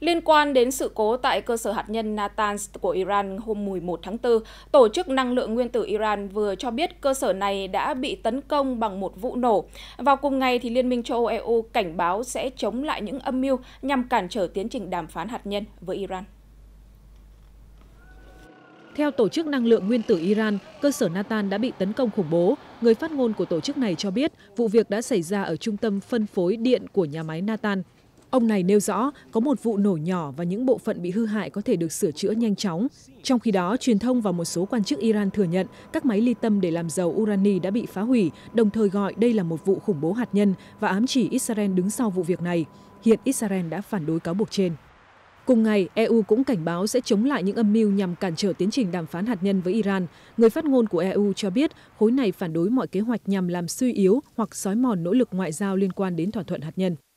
Liên quan đến sự cố tại cơ sở hạt nhân Natanz của Iran hôm 11 tháng 4, Tổ chức Năng lượng Nguyên tử Iran vừa cho biết cơ sở này đã bị tấn công bằng một vụ nổ. Vào cùng ngày, thì Liên minh châu Âu-EU cảnh báo sẽ chống lại những âm mưu nhằm cản trở tiến trình đàm phán hạt nhân với Iran. Theo Tổ chức Năng lượng Nguyên tử Iran, cơ sở Natan đã bị tấn công khủng bố. Người phát ngôn của tổ chức này cho biết vụ việc đã xảy ra ở trung tâm phân phối điện của nhà máy Natan. Ông này nêu rõ có một vụ nổ nhỏ và những bộ phận bị hư hại có thể được sửa chữa nhanh chóng. Trong khi đó, truyền thông và một số quan chức Iran thừa nhận các máy ly tâm để làm dầu urani đã bị phá hủy, đồng thời gọi đây là một vụ khủng bố hạt nhân và ám chỉ Israel đứng sau vụ việc này. Hiện Israel đã phản đối cáo buộc trên. Cùng ngày, EU cũng cảnh báo sẽ chống lại những âm mưu nhằm cản trở tiến trình đàm phán hạt nhân với Iran. Người phát ngôn của EU cho biết khối này phản đối mọi kế hoạch nhằm làm suy yếu hoặc xói mòn nỗ lực ngoại giao liên quan đến thỏa thuận hạt nhân.